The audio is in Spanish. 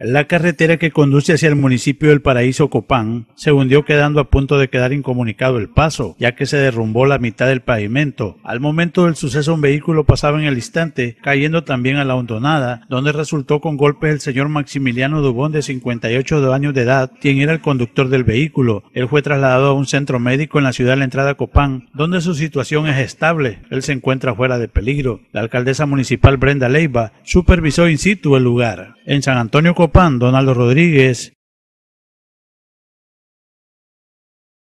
La carretera que conduce hacia el municipio del Paraíso Copán se hundió quedando a punto de quedar incomunicado el paso, ya que se derrumbó la mitad del pavimento. Al momento del suceso un vehículo pasaba en el instante, cayendo también a la hondonada, donde resultó con golpes el señor Maximiliano Dubón de 58 años de edad, quien era el conductor del vehículo. Él fue trasladado a un centro médico en la ciudad de la entrada Copán, donde su situación es estable. Él se encuentra fuera de peligro. La alcaldesa municipal Brenda Leiva supervisó in situ el lugar. En San Antonio Copán, Donaldo Rodríguez